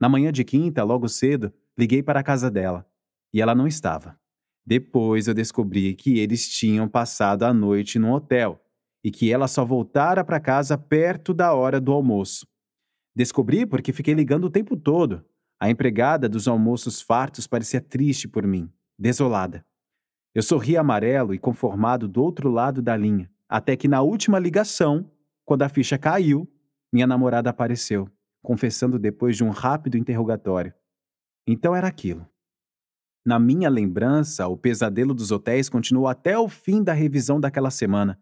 Na manhã de quinta, logo cedo, liguei para a casa dela e ela não estava. Depois eu descobri que eles tinham passado a noite num hotel e que ela só voltara para casa perto da hora do almoço. Descobri porque fiquei ligando o tempo todo. A empregada dos almoços fartos parecia triste por mim, desolada. Eu sorri amarelo e conformado do outro lado da linha, até que na última ligação, quando a ficha caiu, minha namorada apareceu confessando depois de um rápido interrogatório. Então era aquilo. Na minha lembrança, o pesadelo dos hotéis continuou até o fim da revisão daquela semana.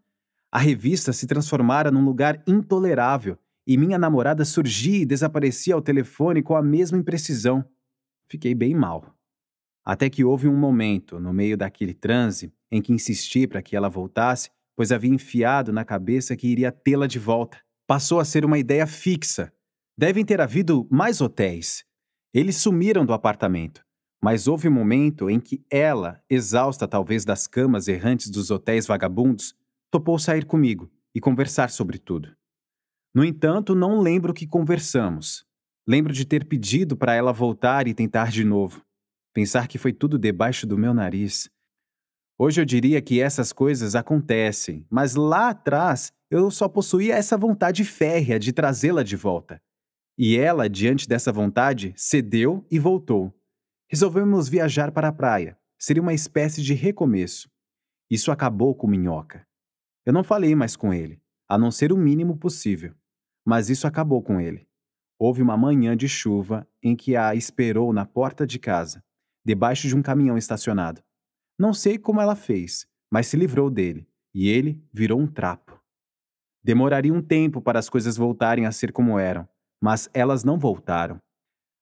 A revista se transformara num lugar intolerável e minha namorada surgia e desaparecia ao telefone com a mesma imprecisão. Fiquei bem mal. Até que houve um momento, no meio daquele transe, em que insisti para que ela voltasse, pois havia enfiado na cabeça que iria tê-la de volta. Passou a ser uma ideia fixa, Devem ter havido mais hotéis. Eles sumiram do apartamento, mas houve um momento em que ela, exausta talvez das camas errantes dos hotéis vagabundos, topou sair comigo e conversar sobre tudo. No entanto, não lembro o que conversamos. Lembro de ter pedido para ela voltar e tentar de novo. Pensar que foi tudo debaixo do meu nariz. Hoje eu diria que essas coisas acontecem, mas lá atrás eu só possuía essa vontade férrea de trazê-la de volta. E ela, diante dessa vontade, cedeu e voltou. Resolvemos viajar para a praia. Seria uma espécie de recomeço. Isso acabou com Minhoca. Eu não falei mais com ele, a não ser o mínimo possível. Mas isso acabou com ele. Houve uma manhã de chuva em que a esperou na porta de casa, debaixo de um caminhão estacionado. Não sei como ela fez, mas se livrou dele, e ele virou um trapo. Demoraria um tempo para as coisas voltarem a ser como eram, mas elas não voltaram.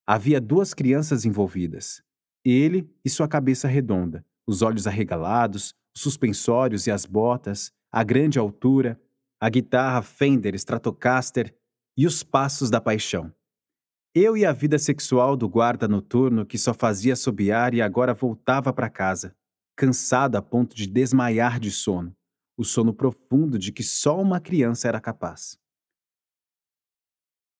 Havia duas crianças envolvidas. Ele e sua cabeça redonda, os olhos arregalados, os suspensórios e as botas, a grande altura, a guitarra Fender Stratocaster e os passos da paixão. Eu e a vida sexual do guarda noturno que só fazia assobiar e agora voltava para casa, cansado a ponto de desmaiar de sono, o sono profundo de que só uma criança era capaz.